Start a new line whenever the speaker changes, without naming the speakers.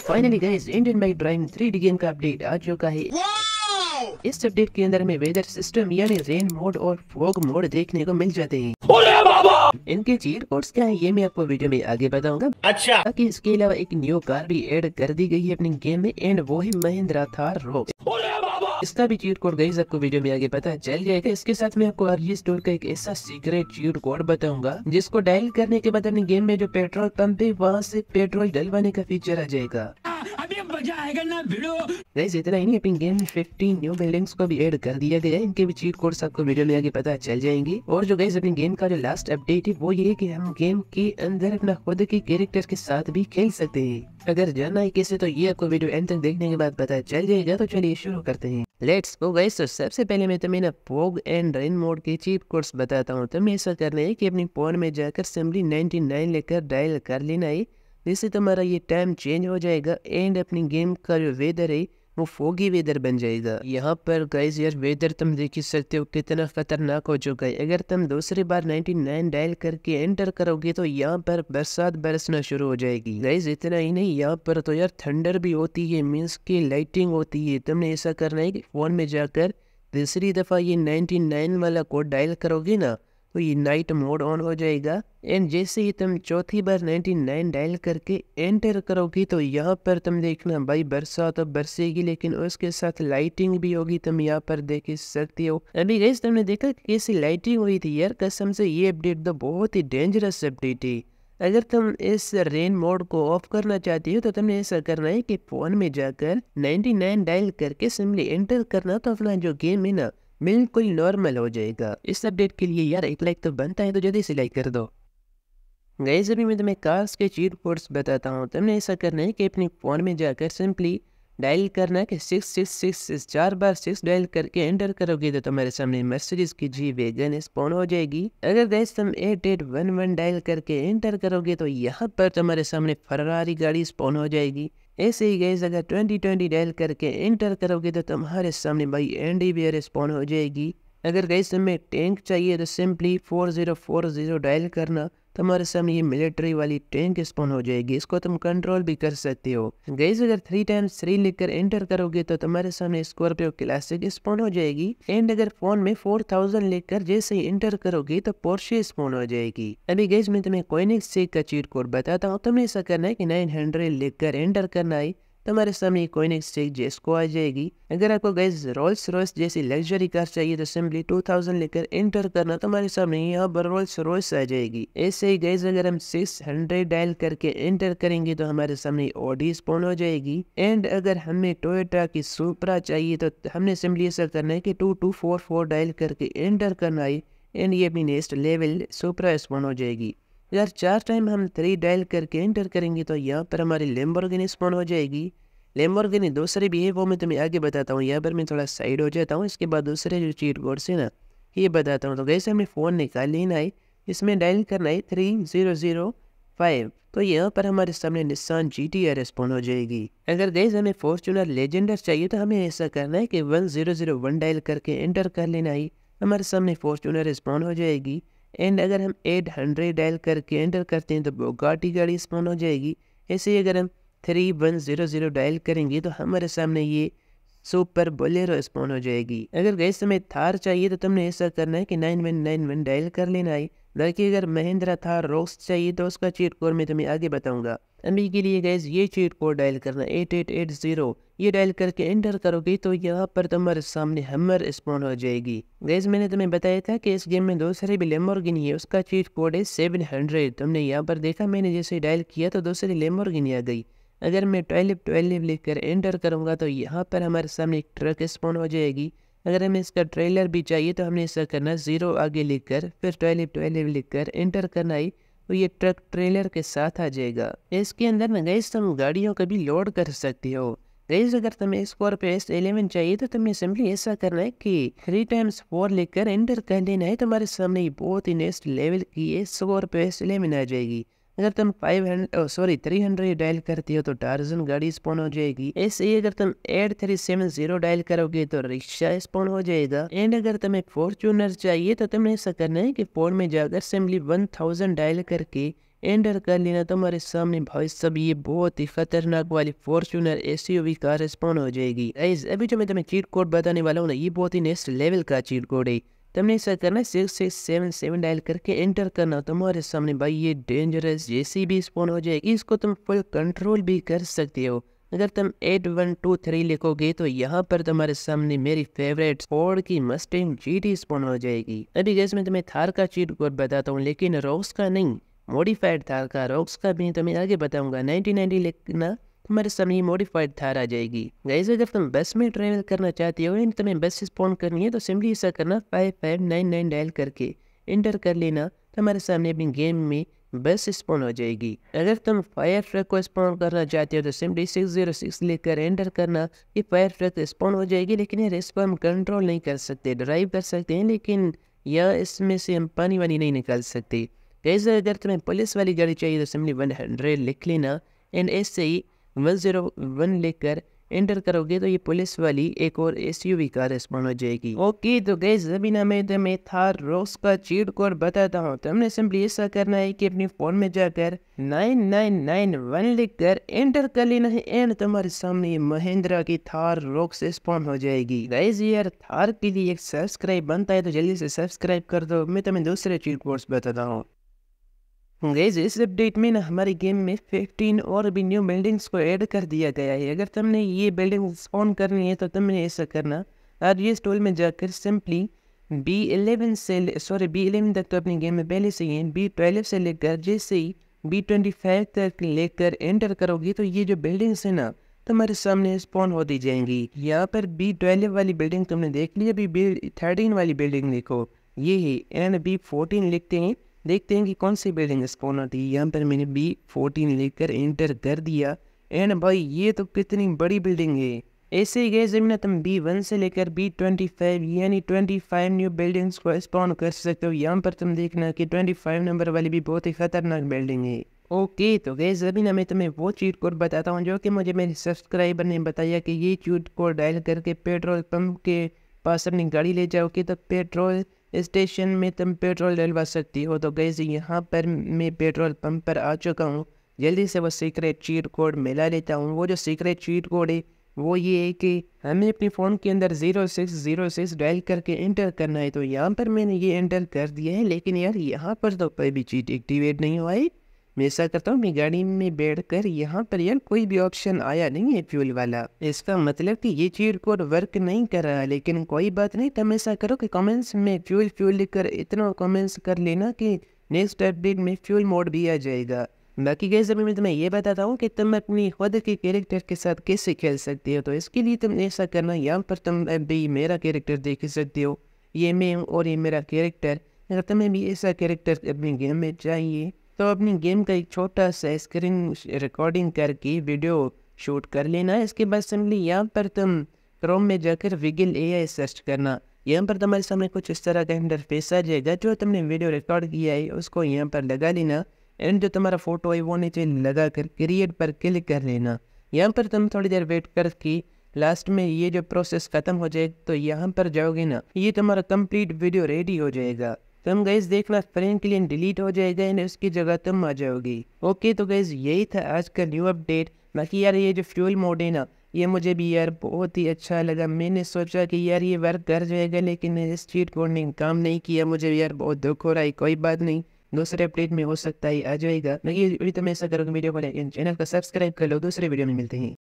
finally guys Indian make drive three D game का update आ चुका है इस अपडेट के अंदर में वेदर सिस्टम यानी रेन मोड और फोग मोड देखने को मिल जाते हैं इनके चीट कोड्स क्या है ये मैं आपको वीडियो में आगे बताऊंगा अच्छा बाकी इसके अलावा एक न्यू कार भी ऐड कर दी गई है अपने गेम में एंड वो है महिंद्रा थार रोक इसका भी चीट कोड गई आपको वीडियो में आगे पता चल जाएगा इसके साथ में आपको अर्ली स्टोर का एक ऐसा सीक्रेट चीट कोड बताऊंगा जिसको डायल करने के बाद अपने गेम में जो पेट्रोल पंप है वहाँ से पेट्रोल डलवाने का फीचर आ जाएगा अभी मजा आएगा ना भिड़ो गाइस इतना ही नहीं अपनी गेम में 15 न्यू बिल्डिंग्स को भी ऐड कर दिया गया है इनके भी चीट कोड सबको वीडियो में आगे पता चल जाएंगी और जो गाइस अपनी गेम का जो लास्ट अपडेट है वो ये है कि हम गेम के अंदर अपना खुद के कैरेक्टर के साथ भी खेल सकते हैं अगर जानना है कैसे तो ये आपको वीडियो एंड तक देखने के बाद पता चल जाएगा तो चलिए शुरू करते हैं लेट्स गो गाइस तो सबसे पहले मैं तुम्हें ना पोग एंड रेन मोड के चीट कोड्स बताता हूँ तुम्हें ऐसा करना है कि अपनी फोन में जाकर सिमली 99 लेकर डायल कर लेना है जिससे तुम्हारा ये टाइम चेंज हो जाएगा एंड अपनी गेम का जो वेदर है वो फोगी वेदर बन जाएगा यहाँ पर गाइज यार वेदर तुम देख ही सकते हो कितना खतरनाक हो चुका है अगर तुम दूसरी बार 99 डायल करके एंटर करोगे तो यहाँ पर बरसात बरसना शुरू हो जाएगी गाइज इतना ही नहीं यहाँ पर तो यार थंडर भी होती है मीन्स की लाइटिंग होती है तुमने ऐसा करना है कि फोन में जाकर तीसरी दफा ये नाइनटी वाला कोड डायल करोगे ना तो ये नाइट मोड ऑन हो जाएगा एंड जैसे ही तुम चौथी बार 99 डायल करके एंटर करोगे तो यहाँ पर तुम देखना भाई बरसा तो बरसेगी लेकिन उसके साथ लाइटिंग भी होगी तुम यहाँ पर देख सकते हो अभी गैस तुमने देखा कैसी लाइटिंग हुई थी यार कसम से ये अपडेट तो बहुत ही डेंजरस अपडेट है अगर तुम इस रेन मोड को ऑफ करना चाहती हो तो तुमने ऐसा करना है कि फोन में जाकर 99 डायल करके सिंपली एंटर करना तो अपना जो गेम है ना बिल्कुल नॉर्मल हो जाएगा इस अपडेट के लिए यार एक लाइक तो बनता है तो जल्दी से लाइक कर दो गए अभी मैं तुम्हें कार्स के चीट कोड्स बताता हूँ तुमने ऐसा करना है कि अपने फ़ोन में जाकर सिंपली डायल करना है कि सिक्स सिक्स सिक्स सिक्स चार बार सिक्स डायल करके एंटर करोगे तो तुम्हारे सामने मर्सिडीज की जी वेगन स्पॉन हो जाएगी अगर गैस तुम eight eight one one dial करके एंटर करोगे तो यहाँ पर तुम्हारे सामने फरारी गाड़ी स्पॉन हो जाएगी ऐसे ही गैस अगर ट्वेंटी ट्वेंटी डायल करके इंटर करोगे तो तुम्हारे सामने भाई एन डी बी रिस्पॉन्ड हो जाएगी अगर गैस तुम्हें टैंक चाहिए तो simply four zero four zero dial करना तो हमारे सामने ये मिलिट्री वाली टैंक स्पॉन हो जाएगी इसको तुम कंट्रोल भी कर सकते हो गईज अगर थ्री टाइम्स थ्री लिखकर एंटर करोगे तो तुम्हारे सामने स्कॉर्पियो क्लासिक स्पॉन हो जाएगी एंड अगर फोन में फोर थाउजेंड लिखकर जैसे ही एंटर करोगे तो पोर्शे स्पॉन हो जाएगी अभी गईज मैं तुम्हें कोइनिक से का चीट कोड बताता हूँ तुमने ऐसा करना है की नाइन हंड्रेड लिख कर एंटर करना है तो हमारे सामने कोई ना स्टेक जेस्को आ जाएगी अगर आपको गैस रोल्स रॉयस जैसी लग्जरी कार चाहिए तो सिंपली 2000 लेकर एंटर करना तो हमारे सामने यहाँ पर रोल्स रॉयस आ जाएगी ऐसे ही गैस अगर हम 600 डायल करके एंटर करेंगे तो हमारे सामने ऑडी स्पोन हो जाएगी एंड अगर हमें टोयटा की सुपरा चाहिए तो हमने सिंपली ऐसा करना है की two two four four dial करके एंटर करना है एंड ये अपनी नेक्स्ट लेवल सुपरा स्पोन हो जाएगी अगर चार टाइम हम थ्री डायल करके एंटर करेंगे तो यहाँ पर हमारी लेम्बोर्गिनी स्पॉन हो जाएगी लेम्बोर्गिनी दूसरे भी है वो मैं तुम्हें आगे बताता हूँ यहाँ पर मैं थोड़ा साइड हो जाता हूँ इसके बाद दूसरे जो चीट बोर्ड से ना ये बताता हूँ तो कैसे हमें फ़ोन निकाल लेना है इसमें डायल करना है थ्री ज़ीरो ज़ीरो फाइव तो यहाँ पर हमारे सामने निशान जी टी आर स्पॉन हो जाएगी अगर गैस हमें फॉर्चूनर लेजेंडर चाहिए तो हमें ऐसा करना है कि one zero zero one dial करके एंटर कर लेना है हमारे सामने फॉर्चूनर स्पॉन हो जाएगी एंड अगर हम एट हंड्रेड डायल करके एंटर करते हैं तो बोगाटी गाड़ी स्पॉन हो जाएगी ऐसे ही अगर हम three one zero zero dial करेंगे तो हमारे सामने ये सुपर बोलेरो स्पॉन हो जाएगी अगर गैस समय थार चाहिए तो तुमने ऐसा करना है कि nine one nine one dial कर लेना है बल्कि अगर महिंद्रा थार रोक्स चाहिए तो उसका चीट कोड मैं तुम्हें आगे बताऊंगा अभी के लिए गैस ये चीट कोड डायल करना एट एट एट जीरो ये डायल करके एंटर करोगे तो यहाँ पर तुम्हारे सामने हमर स्पॉन हो जाएगी गैस मैंने तुम्हें बताया था कि इस गेम में दूसरी भी लेमोर है उसका चीट कोड है सेवन तुमने यहाँ पर देखा मैंने जैसे डायल किया तो दूसरी लेमोर आ गई अगर मैं ट्वेल्व ट्वेल्व लिख कर एंटर करूँगा तो यहाँ पर हमारे सामने एक ट्रक स्पॉन हो जाएगी अगर हमें इसका ट्रेलर भी चाहिए तो हमने ऐसा करना ज़ीरो आगे लिख कर फिर ट्वेल्व ट्वेल्व लिख कर एंटर करना ही तो ये ट्रक ट्रेलर के साथ आ जाएगा इसके अंदर में गैस तुम गाड़ियों का भी लोड कर सकते हो गैस अगर तुम्हें स्कॉर्पियो एस एलेवन चाहिए तो तुम्हें सिंपली ऐसा करना है कि थ्री टाइम्स फोर लिख कर एंटर कर देना है तुम्हारे सामने बहुत ही नेक्स्ट लेवल की स्कॉर्पियो एस एलेवन आ जाएगी अगर तुम five hundred sorry three hundred dial करती हो तो टारजन गाड़ी स्पॉन हो जाएगी ऐसे ही अगर तुम eight three seven zero dial करोगे तो रिक्शा स्पॉन हो जाएगा एंड अगर तुम्हें फॉर्चूनर चाहिए तो तुम्हें ऐसा करना है कि फोन में जाकर सिंपली वन थाउजेंड डायल करके एंटर कर लेना तुम्हारे सामने भाई सब ये बहुत ही खतरनाक वाली फॉर्चूनर एस कार स्पॉन हो जाएगी अभी जो मैं तुम्हें चीट कोड बताने वाला हूँ ना ये बहुत ही नेक्स्ट लेवल का चीट कोड है तुमने ऐसा करना है six six seven seven dial करके एंटर करना तुम्हारे सामने भाई ये डेंजरस जैसी भी स्पॉन हो जाएगी इसको तुम फुल कंट्रोल भी कर सकते हो अगर तुम एट वन टू थ्री लिखोगे तो यहाँ पर तुम्हारे सामने मेरी फेवरेट फोर्ड की मस्टिंग जीटी स्पॉन हो जाएगी अभी गैस में तुम्हें थार का चीट कोड बताता हूँ लेकिन रॉक्स का नहीं मॉडिफाइड थार का रॉक्स का भी तुम्हें आगे बताऊंगा नाइनटीन लिखना हमारे सामने मॉडिफाइड थार आ जाएगी गाइज अगर तुम बस में ट्रेवल करना चाहते हो एंड तुम्हें बस रिस्पॉन्ड करनी है तो सिंपली ऐसा करना five five nine nine dial करके इंटर कर लेना तो हमारे सामने अपनी गेम में बस रिस्पॉन्ड हो जाएगी अगर तुम फायर ट्रक को रिस्पॉन्ड करना चाहते हो तो सिंपली सिक्स जीरो सिक्स लेकर एंटर करना ये फायर ट्रक रिस्पॉन्ड हो जाएगी लेकिन ये रिस्पॉन्ड हम कंट्रोल नहीं कर सकते ड्राइव कर सकते हैं लेकिन यह इसमें से हम पानी वानी नहीं निकाल सकते जैसे अगर तुम्हें पुलिस वाली गाड़ी चाहिए तो सिंपली वन हंड्रेड लिख लेना एंड ऐसे ही वन जीरो वन कर एंटर करोगे तो ये पुलिस वाली एक और एसयूवी का रिस्पॉन्ड हो जाएगी ओके तो गई जमीन में तो मैं था रोस का चीट कोड बताता हूँ तुमने सिंपली ऐसा करना है कि अपने फोन में जाकर नाइन नाइन नाइन वन लिख कर एंटर कर लेना है एंड तुम्हारे सामने महिंद्रा की थार रोक्स स्पॉन हो जाएगी गाइज यार थार के लिए एक सब्सक्राइब बनता है तो जल्दी से सब्सक्राइब कर दो मैं तुम्हें दूसरे चीट कोड्स बताता हूँ गैज इस अपडेट में ना हमारे गेम में 15 और भी न्यू बिल्डिंग्स को ऐड कर दिया गया है अगर तुमने ये बिल्डिंग स्पॉन करनी है तो तुमने ऐसा करना आर ये स्टोल में जाकर सिंपली बी एलेवन से सॉरी बी एलेवन तक तो अपने गेम में पहले से ही बी ट्वेल्व से लेकर जैसे ही बी ट्वेंटी फाइव तक लेकर एंटर करोगे तो ये जो बिल्डिंग्स है ना तुम्हारे सामने स्पॉन होती जाएंगी यहाँ पर बी ट्वेल्व वाली बिल्डिंग तुमने देख ली अभी बी थर्टीन वाली बिल्डिंग देखो ये ही एंड बी फोर्टीन लिखते हैं देखते हैं कि कौन सी बिल्डिंग इसको होना थी यहाँ पर मैंने बी फोर्टीन लेकर एंटर कर दिया एंड भाई ये तो कितनी बड़ी बिल्डिंग है ऐसे ही गए जमीन तुम बी वन से लेकर बी ट्वेंटी फाइव यानी ट्वेंटी फाइव न्यू बिल्डिंग्स को स्पॉन कर सकते हो यहाँ पर तुम देखना कि ट्वेंटी फाइव नंबर वाली भी बहुत ही खतरनाक बिल्डिंग है ओके तो गए जमीन मैं तुम्हें वो चीट कोड बताता हूँ जो कि मुझे मेरे सब्सक्राइबर ने बताया कि ये चीट कोड डायल करके पेट्रोल पम्प के पास अपनी गाड़ी ले जाओगे तो पेट्रोल स्टेशन में तुम पेट्रोल डलवा सकती हो तो गैस यहाँ पर मैं पेट्रोल पंप पर आ चुका हूँ जल्दी से वो सीक्रेट चीट कोड मिला लेता हूँ वो जो सीक्रेट चीट कोड है वो ये है कि हमें अपने फ़ोन के अंदर zero six zero six dial करके इंटर करना है तो यहाँ पर मैंने ये इंटर कर दिया है लेकिन यार यहाँ पर तो कोई भी चीट एक्टिवेट नहीं हुआ है मैं ऐसा करता हूँ मैं गाड़ी में बैठ कर यहाँ पर यार कोई भी ऑप्शन आया नहीं है फ्यूल वाला इसका मतलब कि ये चीज कोड वर्क नहीं कर रहा लेकिन कोई बात नहीं तुम ऐसा करो कि कमेंट्स में फ्यूल फ्यूल लिख कर इतना कमेंट्स कर लेना कि नेक्स्ट अपडेट में फ्यूल मोड भी आ जाएगा बाकी गैस अभी मैं तुम्हें ये बताता हूँ कि तुम अपनी खुद के कैरेक्टर के साथ कैसे खेल सकते हो तो इसके लिए तुम ऐसा करना यहाँ पर तुम अभी मेरा कैरेक्टर देख सकते हो ये मैं और ये मेरा कैरेक्टर अगर तुम्हें भी ऐसा कैरेक्टर अपने गेम में चाहिए तो अपनी गेम का एक छोटा सा स्क्रीन रिकॉर्डिंग करके वीडियो शूट कर लेना इसके बाद सिंपली यहाँ पर तुम क्रोम में जाकर विगिल ए सर्च करना यहाँ पर तुम्हारे सामने कुछ इस तरह का इंटरफेस आ जाएगा जो तुमने वीडियो रिकॉर्ड किया है उसको यहाँ पर लगा लेना एंड जो तुम्हारा फोटो है वो नीचे लगा कर क्रिएट पर क्लिक कर लेना यहाँ पर तुम थोड़ी देर वेट करके लास्ट में ये जो प्रोसेस ख़त्म हो जाए तो यहाँ पर जाओगे ना ये तुम्हारा कंप्लीट वीडियो रेडी हो जाएगा तुम हम गैस देखना फ्रेंड के लिए डिलीट हो जाएगा एंड उसकी जगह तुम आ जाओगी ओके तो गैस यही था आज का न्यू अपडेट बाकी यार ये जो फ्यूल मोड है ना ये मुझे भी यार बहुत ही अच्छा लगा मैंने सोचा कि यार ये वर्क कर जाएगा लेकिन स्ट्रीट कोड ने काम नहीं किया मुझे यार बहुत दुख हो रहा है कोई बात नहीं दूसरे अपडेट में हो सकता है आ जाएगा नहीं अभी तो मैं ऐसा करूँगा वीडियो को लेकिन चैनल को सब्सक्राइब कर लो दूसरे वीडियो में मिलते हैं